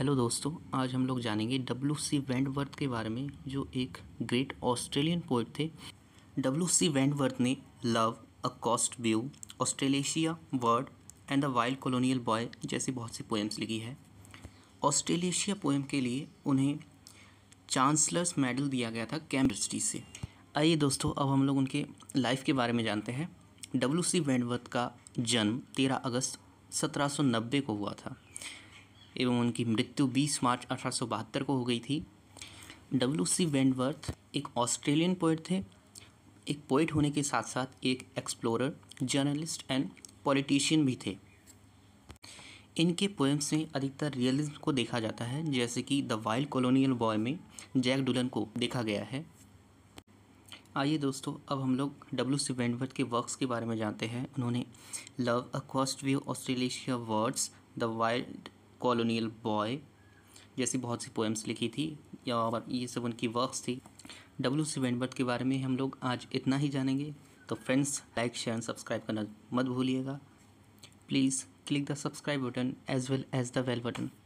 hello दोस्तों आज हम लोग जानेंगे डब्ल्यू सी वेंडवर्थ के बारे में जो एक ग्रेट ऑस्ट्रेलियन पोइट थे डब्ल्यू सी वेंडवर्थ ने love a cost view Australasia word and the wild colonial boy जैसी बहुत सी पोएम्स लिखी है ऑस्ट्रेलेशिया पोएम के लिए उन्हें चांसलर्स मेडल दिया गया था कैम्ब्रिस्टी से आइए दोस्तों अब हम लोग उनके लाइफ के बारे में जानते हैं डब्ल्यू सी वेंडवर्थ का जन्म तेरह अगस्त सत्रह को हुआ था एवं उनकी मृत्यु 20 मार्च अठारह को हो गई थी डब्ल्यू सी वेंडवर्थ एक ऑस्ट्रेलियन पोइट थे एक पोइट होने के साथ साथ एक एक्सप्लोरर जर्नलिस्ट एंड पॉलिटिशियन भी थे इनके पोएम्स में अधिकतर रियलिज्म को देखा जाता है जैसे कि द वाइल्ड कॉलोनियल बॉय में जैक डुलन को देखा गया है आइए दोस्तों अब हम लोग डब्ल्यू सी वेंडवर्थ के वर्क्स के बारे में जानते हैं उन्होंने love a cost view Australasia words the wild colonial boy जैसी बहुत सी पोएम्स लिखी थी और ये सब उनकी वर्क्स थी डब्ल्यू सी वेंडबर्ट के बारे में हम लोग आज इतना ही जानेंगे तो friends like share and subscribe करना मत भूलिएगा please click the subscribe button as well as the bell button